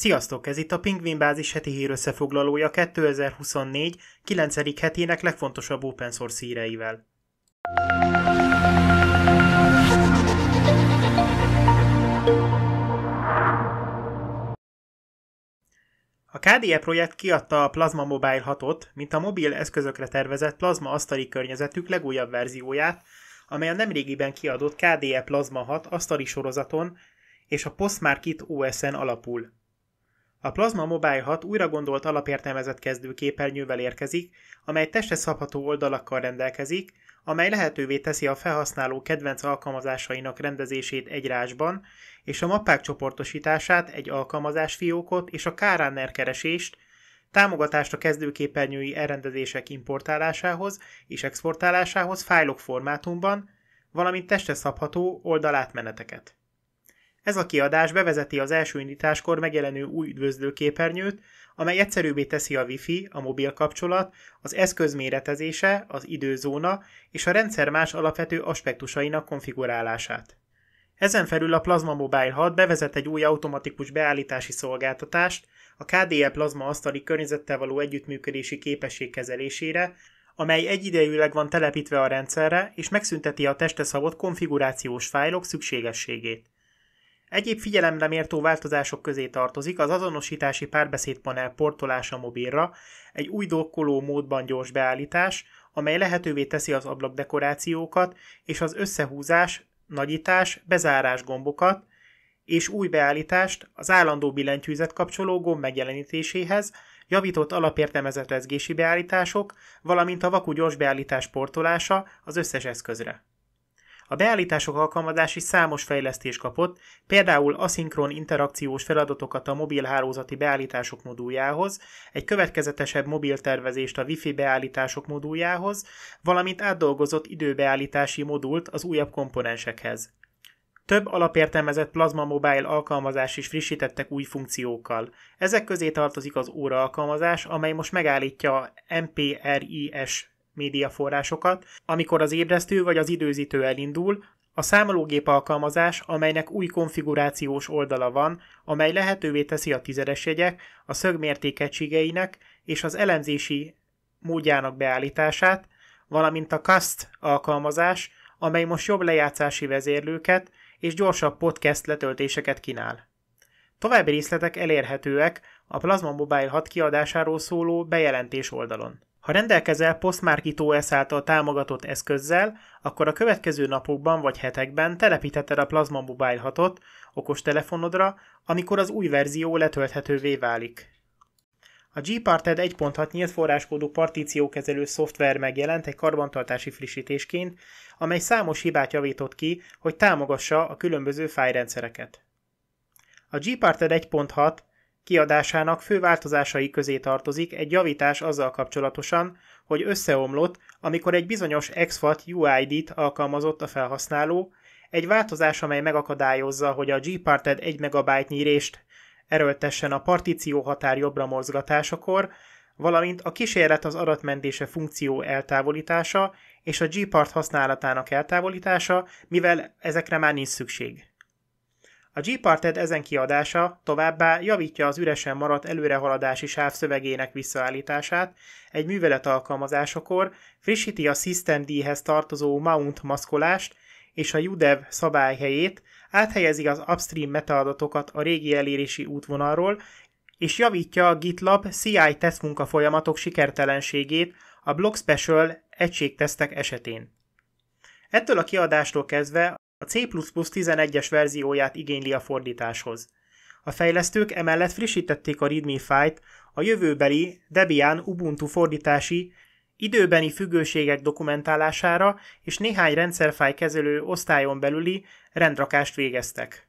Sziasztok, ez itt a Pingvin Bázis heti hír összefoglalója 2024 9. hetének legfontosabb open source híreivel. A KDE projekt kiadta a Plasma Mobile 6-ot, mint a mobil eszközökre tervezett Plasma asztali környezetük legújabb verzióját, amely a nemrégiben kiadott KDE Plasma 6 asztali sorozaton és a Postmarkit OSN alapul. A Plasma Mobile 6 újra gondolt alapértelmezett kezdő képernyővel érkezik, amely testre szabható oldalakkal rendelkezik, amely lehetővé teszi a felhasználó kedvenc alkalmazásainak rendezését egy rásban, és a mappák csoportosítását, egy alkalmazás fiókot és a káránner keresést, támogatást a kezdőképernyői elrendezések importálásához és exportálásához fájlok formátumban, valamint testre szabható oldalátmeneteket. Ez a kiadás bevezeti az első indításkor megjelenő új üdvözlőképernyőt, amely egyszerűbbé teszi a Wi-Fi, a mobil kapcsolat, az eszköz méretezése, az időzóna és a rendszer más alapvető aspektusainak konfigurálását. Ezen felül a Plasma Mobile 6 bevezet egy új automatikus beállítási szolgáltatást a KDE Plasma asztali környezettel való együttműködési képesség kezelésére, amely egyidejűleg van telepítve a rendszerre, és megszünteti a teste szabott konfigurációs fájlok szükségességét. Egyéb figyelemre mértó változások közé tartozik az azonosítási párbeszédpanel portolása mobilra, egy új dokkoló módban gyors beállítás, amely lehetővé teszi az ablakdekorációkat és az összehúzás, nagyítás, bezárás gombokat, és új beállítást az állandó billentyűzet kapcsoló gomb megjelenítéséhez, javított alapértelmezett rezgési beállítások, valamint a vaku gyors beállítás portolása az összes eszközre. A beállítások alkalmazási számos fejlesztés kapott, például aszinkron interakciós feladatokat a mobil hálózati beállítások moduljához, egy következetesebb mobil tervezést a Wi-Fi beállítások moduljához, valamint átdolgozott időbeállítási modult az újabb komponensekhez. Több alapértelmezett Plasma Mobile alkalmazás is frissítettek új funkciókkal. Ezek közé tartozik az óra alkalmazás, amely most megállítja a MPRIS médiaforrásokat, amikor az ébresztő vagy az időzítő elindul, a számológép alkalmazás, amelynek új konfigurációs oldala van, amely lehetővé teszi a tizedes jegyek, a szögmértékegységeinek és az elemzési módjának beállítását, valamint a CAST alkalmazás, amely most jobb lejátszási vezérlőket és gyorsabb podcast letöltéseket kínál. További részletek elérhetőek a Plasma Mobile 6 kiadásáról szóló bejelentés oldalon. Ha rendelkezel Postmarket OS által támogatott eszközzel, akkor a következő napokban vagy hetekben telepítheted a Plasma Mobile 6 okostelefonodra, amikor az új verzió letölthetővé válik. A Gparted 1.6 nyílt forráskódú partíciókezelő szoftver megjelent egy karbantartási frissítésként, amely számos hibát javított ki, hogy támogassa a különböző fájrendszereket. A Gparted 1.6 Kiadásának fő változásai közé tartozik egy javítás azzal kapcsolatosan, hogy összeomlott, amikor egy bizonyos exFAT UID-t alkalmazott a felhasználó, egy változás, amely megakadályozza, hogy a Gparted 1 MB nyírést erőltessen a partíció határ jobbra mozgatásakor, valamint a kísérlet az adatmentése funkció eltávolítása és a Gpart használatának eltávolítása, mivel ezekre már nincs szükség. A G-Parted ezen kiadása továbbá javítja az üresen maradt előrehaladási sáv szövegének visszaállítását, egy művelet alkalmazásokor frissíti a SystemD-hez tartozó mount maszkolást és a UDEV szabály helyét, áthelyezi az upstream metaadatokat a régi elérési útvonalról, és javítja a GitLab CI tesztmunka folyamatok sikertelenségét a Block Special egységtesztek esetén. Ettől a kiadástól kezdve a C++ 11-es verzióját igényli a fordításhoz. A fejlesztők emellett frissítették a README fájt a jövőbeli Debian Ubuntu fordítási időbeni függőségek dokumentálására és néhány rendszerfáj kezelő osztályon belüli rendrakást végeztek.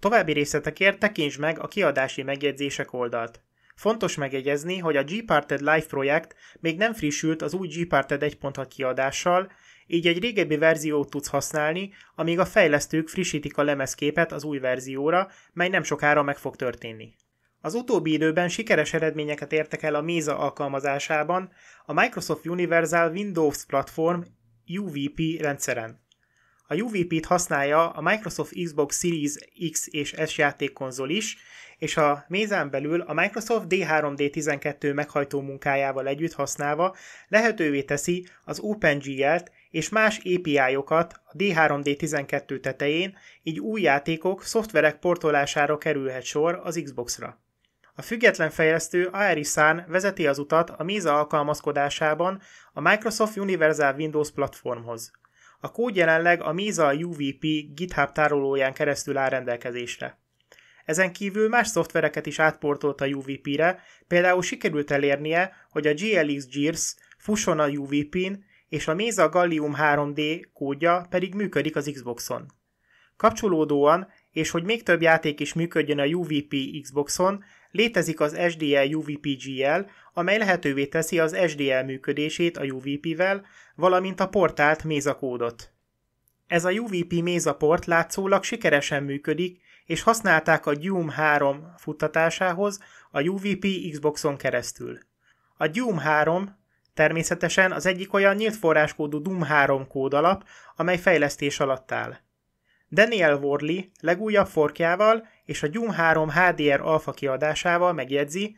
További részletekért tekints meg a kiadási megjegyzések oldalt. Fontos megjegyezni, hogy a Gparted Live projekt még nem frissült az új Gparted 1.6 kiadással, így egy régebbi verziót tudsz használni, amíg a fejlesztők frissítik a lemezképet az új verzióra, mely nem sokára meg fog történni. Az utóbbi időben sikeres eredményeket értek el a Mesa alkalmazásában, a Microsoft Universal Windows Platform UVP rendszeren. A UVP-t használja a Microsoft Xbox Series X és S játékkonzol is, és a mézán belül a Microsoft D3D12 meghajtó munkájával együtt használva lehetővé teszi az OpenGL-t és más API-okat a D3D12 tetején, így új játékok, szoftverek portolására kerülhet sor az Xbox-ra. A független fejlesztő Aerisan vezeti az utat a Mesa alkalmazkodásában a Microsoft Universal Windows platformhoz. A kód jelenleg a Mesa UVP GitHub tárolóján keresztül áll rendelkezésre. Ezen kívül más szoftvereket is átportolt a UVP-re, például sikerült elérnie, hogy a GLX Gears fusson a UVP-n, és a Mesa Gallium 3D kódja pedig működik az Xboxon. Kapcsolódóan, és hogy még több játék is működjön a UVP Xboxon, létezik az SDL UVP GL, amely lehetővé teszi az SDL működését a UVP-vel, valamint a portált Mesa kódot. Ez a UVP Mesa port látszólag sikeresen működik, és használták a Dume 3 futtatásához a UVP Xboxon keresztül. A Dume 3 Természetesen az egyik olyan nyílt forráskódú Doom 3 kódalap, amely fejlesztés alatt áll. Daniel Worley legújabb forkjával és a Doom 3 HDR alfa kiadásával megjegyzi,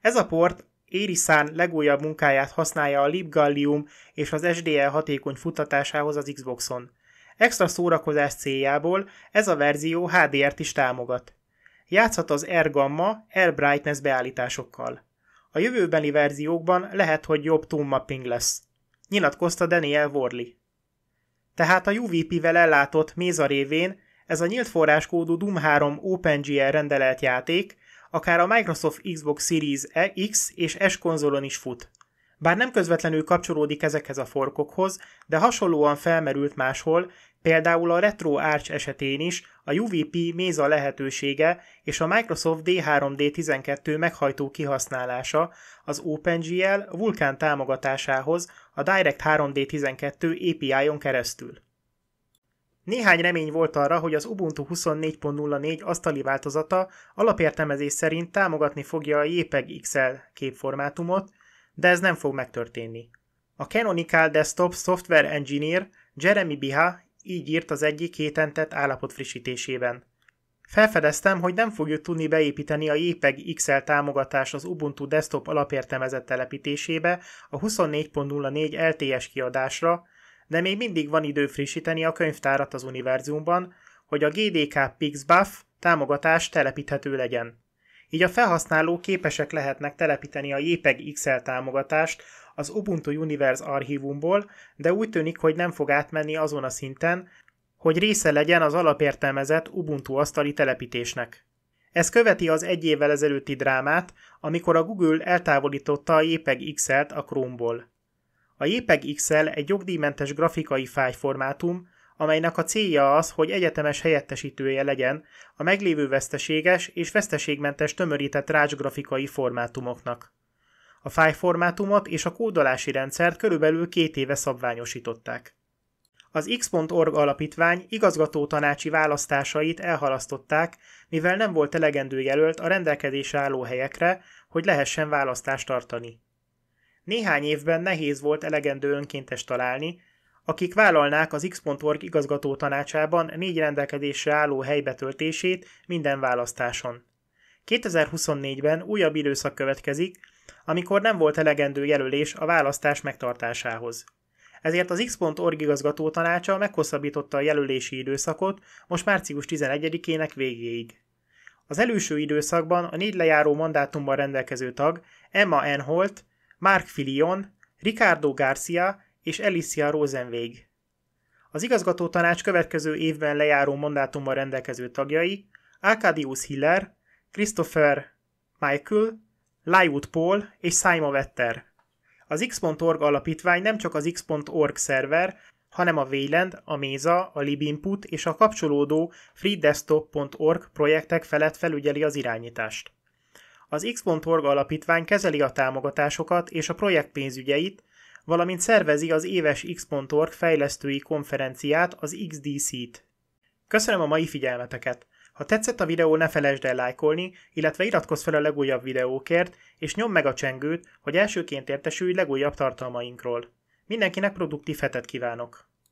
ez a port Érisán legújabb munkáját használja a Libgallium és az SDL hatékony futtatásához az Xboxon. Extra szórakozás céljából ez a verzió HDR-t is támogat. Játszhat az R-gamma, R-brightness beállításokkal. A jövőbeni verziókban lehet, hogy jobb toolmapping lesz. Nyilatkozta Daniel Worley. Tehát a UVP-vel ellátott Méza révén ez a nyílt forráskódú Doom 3 OpenGL rendelelt játék akár a Microsoft Xbox Series e, X és S konzolon is fut. Bár nem közvetlenül kapcsolódik ezekhez a forkokhoz, de hasonlóan felmerült máshol, Például a Retro Arch esetén is a UVP méza lehetősége és a Microsoft D3D12 meghajtó kihasználása az OpenGL vulkán támogatásához a Direct 3D12 API-on keresztül. Néhány remény volt arra, hogy az Ubuntu 24.04 asztali változata alapértelmezés szerint támogatni fogja a JPEG XL képformátumot, de ez nem fog megtörténni. A Canonical Desktop Software Engineer Jeremy Biha így írt az egyik héten tett frissítésében. Felfedeztem, hogy nem fogjuk tudni beépíteni a JPEG XL támogatás az Ubuntu desktop alapértelmezett telepítésébe a 24.04 LTS kiadásra, de még mindig van idő frissíteni a könyvtárat az univerzumban, hogy a GDK PixBuff támogatás telepíthető legyen. Így a felhasználók képesek lehetnek telepíteni a JPEG XL támogatást az Ubuntu Universe archívumból, de úgy tűnik, hogy nem fog átmenni azon a szinten, hogy része legyen az alapértelmezett Ubuntu asztali telepítésnek. Ez követi az egy évvel ezelőtti drámát, amikor a Google eltávolította a JPEG XL-t a Chrome-ból. A JPEG XL egy jogdíjmentes grafikai fájformátum, amelynek a célja az, hogy egyetemes helyettesítője legyen a meglévő veszteséges és veszteségmentes tömörített rács grafikai formátumoknak. A fájformátumot és a kódolási rendszert körülbelül két éve szabványosították. Az X.org alapítvány igazgató tanácsi választásait elhalasztották, mivel nem volt elegendő jelölt a rendelkezésre álló helyekre, hogy lehessen választást tartani. Néhány évben nehéz volt elegendő önkéntes találni, akik vállalnák az X.org igazgató tanácsában négy rendelkezésre álló hely betöltését minden választáson. 2024-ben újabb időszak következik, amikor nem volt elegendő jelölés a választás megtartásához. Ezért az X.org igazgató tanácsa meghosszabbította a jelölési időszakot most március 11-ének végéig. Az előső időszakban a négy lejáró mandátumban rendelkező tag Emma Enholt, Mark Filion, Ricardo Garcia és Alicia Rosenweg. Az igazgató tanács következő évben lejáró mandátumban rendelkező tagjai Arkadius Hiller, Christopher Michael, Lywood Paul és Simon Vetter. Az X.org alapítvány nem csak az X.org szerver, hanem a Wayland, a Mesa, a libinput és a kapcsolódó freedesktop.org projektek felett felügyeli az irányítást. Az X.org alapítvány kezeli a támogatásokat és a projekt pénzügyeit, valamint szervezi az éves X.org fejlesztői konferenciát, az XDC-t. Köszönöm a mai figyelmeteket! Ha tetszett a videó, ne felejtsd el lájkolni, illetve iratkozz fel a legújabb videókért, és nyomd meg a csengőt, hogy elsőként értesülj legújabb tartalmainkról. Mindenkinek produktív hetet kívánok!